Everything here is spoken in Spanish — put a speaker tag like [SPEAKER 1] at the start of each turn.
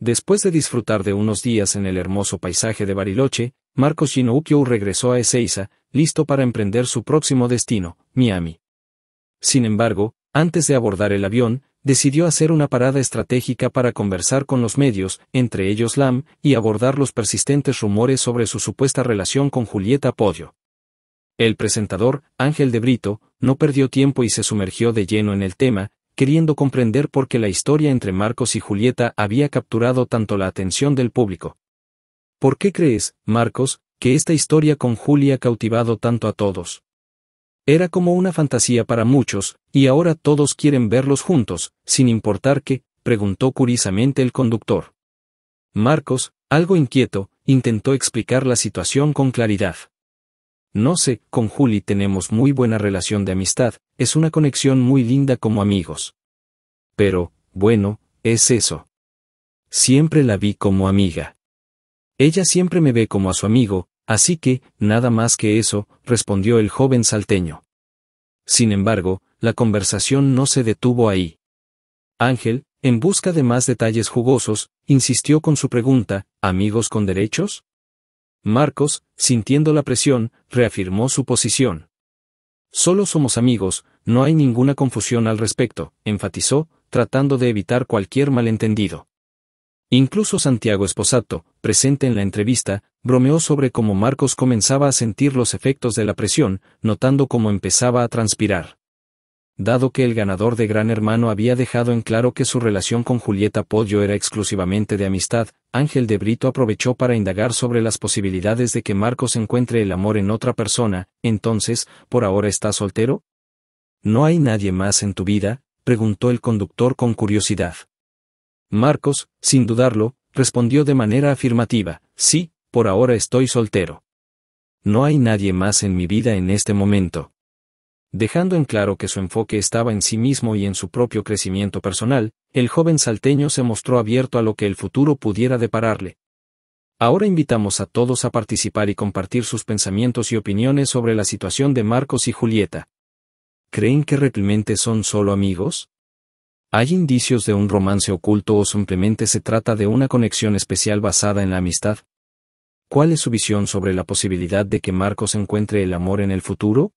[SPEAKER 1] Después de disfrutar de unos días en el hermoso paisaje de Bariloche, Marcos Shinoukyo regresó a Ezeiza, listo para emprender su próximo destino, Miami. Sin embargo, antes de abordar el avión, decidió hacer una parada estratégica para conversar con los medios, entre ellos LAM, y abordar los persistentes rumores sobre su supuesta relación con Julieta Podio. El presentador, Ángel de Brito, no perdió tiempo y se sumergió de lleno en el tema, queriendo comprender por qué la historia entre Marcos y Julieta había capturado tanto la atención del público. ¿Por qué crees, Marcos, que esta historia con Julia ha cautivado tanto a todos? Era como una fantasía para muchos, y ahora todos quieren verlos juntos, sin importar qué, preguntó curiosamente el conductor. Marcos, algo inquieto, intentó explicar la situación con claridad. No sé, con Juli tenemos muy buena relación de amistad, es una conexión muy linda como amigos. Pero, bueno, es eso. Siempre la vi como amiga. Ella siempre me ve como a su amigo, así que, nada más que eso, respondió el joven salteño. Sin embargo, la conversación no se detuvo ahí. Ángel, en busca de más detalles jugosos, insistió con su pregunta, ¿amigos con derechos? Marcos, sintiendo la presión, reafirmó su posición. Solo somos amigos, no hay ninguna confusión al respecto, enfatizó, tratando de evitar cualquier malentendido. Incluso Santiago Esposato, presente en la entrevista, bromeó sobre cómo Marcos comenzaba a sentir los efectos de la presión, notando cómo empezaba a transpirar. Dado que el ganador de Gran Hermano había dejado en claro que su relación con Julieta Podio era exclusivamente de amistad, Ángel de Brito aprovechó para indagar sobre las posibilidades de que Marcos encuentre el amor en otra persona, entonces, ¿por ahora está soltero? ¿No hay nadie más en tu vida? preguntó el conductor con curiosidad. Marcos, sin dudarlo, respondió de manera afirmativa, sí, por ahora estoy soltero. No hay nadie más en mi vida en este momento. Dejando en claro que su enfoque estaba en sí mismo y en su propio crecimiento personal, el joven salteño se mostró abierto a lo que el futuro pudiera depararle. Ahora invitamos a todos a participar y compartir sus pensamientos y opiniones sobre la situación de Marcos y Julieta. ¿Creen que realmente son solo amigos? ¿Hay indicios de un romance oculto o simplemente se trata de una conexión especial basada en la amistad? ¿Cuál es su visión sobre la posibilidad de que Marcos encuentre el amor en el futuro?